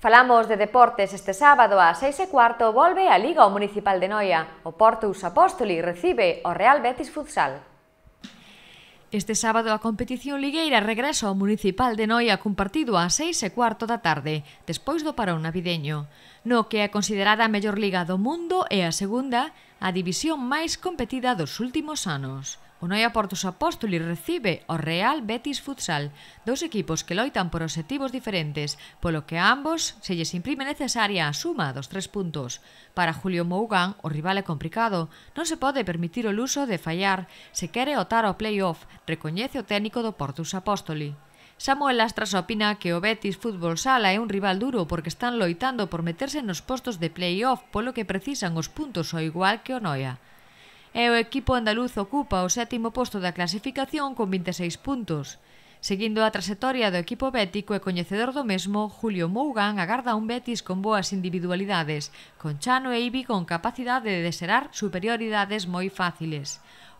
Falamos de deportes este sábado a 6 e cuarto volve a Liga o Municipal de Noia. O Portus Apóstoli recibe o Real Betis Futsal. Este sábado a competición ligueira regresa ao Municipal de Noia cun partido a 6 e cuarto da tarde, despois do parón navideño. No que é considerada a mellor liga do mundo e a segunda, a división máis competida dos últimos anos. O Noia Portos Apóstoli recibe o Real Betis Futsal, dous equipos que loitan por obxectivos diferentes, polo que a ambos se lles imprime necesaria a suma dos tres puntos. Para Julio Mougan, o rival é complicado, non se pode permitir o luso de fallar se quere otar ao play-off, recoñece o técnico do Portus Apóstoli. Samuel Astras opina que o Betis Fútbol Sala é un rival duro porque están loitando por meterse nos postos de play-off polo que precisan os puntos ao igual que o Noia. E o equipo andaluz ocupa o sétimo posto da clasificación con 26 puntos. Seguindo a trasetoria do equipo bético e coñecedor do mesmo, Julio Mougan agarda un Betis con boas individualidades, con Chano e Ibi con capacidade de deserar superioridades moi fáciles.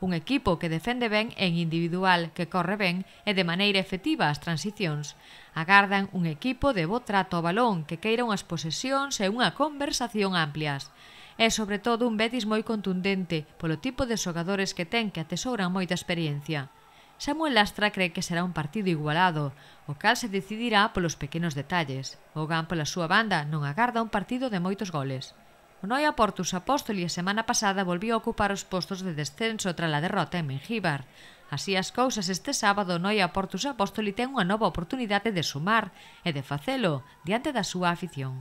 Un equipo que defende ben en individual, que corre ben e de maneira efectiva as transicións. Agardan un equipo de bo trato ao balón, que queira unhas posesións e unha conversación amplias é sobre todo un Betis moi contundente polo tipo de xogadores que ten que atesouran moita experiencia. Samuel Lastra cree que será un partido igualado, o cal se decidirá polos pequenos detalles. O Gan pola súa banda non agarda un partido de moitos goles. O Noia Portus Apóstoli a semana pasada volvió a ocupar os postos de descenso tras a derrota en Menjíbar. Así as cousas este sábado o Noia Portus Apóstoli ten unha nova oportunidade de sumar e de facelo diante da súa afición.